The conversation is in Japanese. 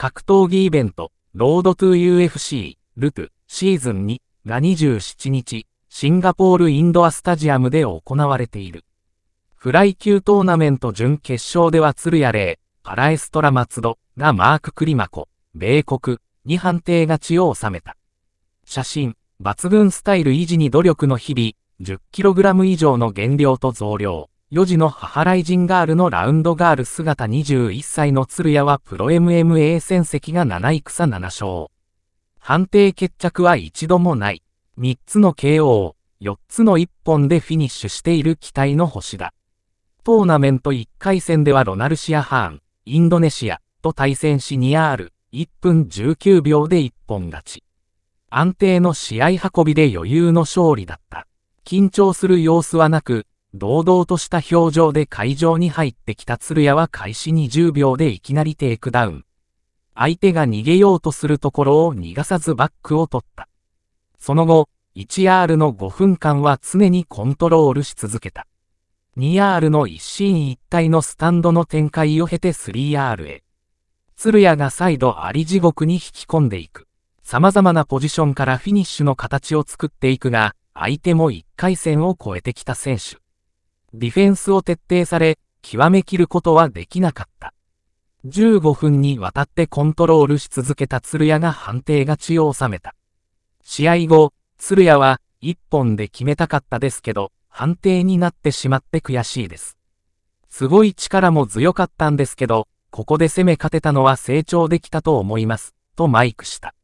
格闘技イベント、ロードトゥ UFC、ルトゥ、シーズン2が27日、シンガポールインドアスタジアムで行われている。フライ級トーナメント準決勝では鶴レイ、パラエストラ松戸がマーククリマコ、米国に判定勝ちを収めた。写真、抜群スタイル維持に努力の日々、10kg 以上の減量と増量。4時の母ライジンガールのラウンドガール姿21歳の鶴谷はプロ MMA 戦績が7位草7勝。判定決着は一度もない。3つの KO、4つの1本でフィニッシュしている期待の星だ。トーナメント1回戦ではロナルシア・ハーン、インドネシアと対戦し 2R、1分19秒で1本勝ち。安定の試合運びで余裕の勝利だった。緊張する様子はなく、堂々とした表情で会場に入ってきた鶴谷は開始20秒でいきなりテイクダウン。相手が逃げようとするところを逃がさずバックを取った。その後、1R の5分間は常にコントロールし続けた。2R の一進一退のスタンドの展開を経て 3R へ。鶴谷が再度あり地獄に引き込んでいく。様々なポジションからフィニッシュの形を作っていくが、相手も1回戦を超えてきた選手。ディフェンスを徹底され、極めきることはできなかった。15分にわたってコントロールし続けた鶴屋が判定勝ちを収めた。試合後、鶴屋は1本で決めたかったですけど、判定になってしまって悔しいです。すごい力も強かったんですけど、ここで攻め勝てたのは成長できたと思います、とマイクした。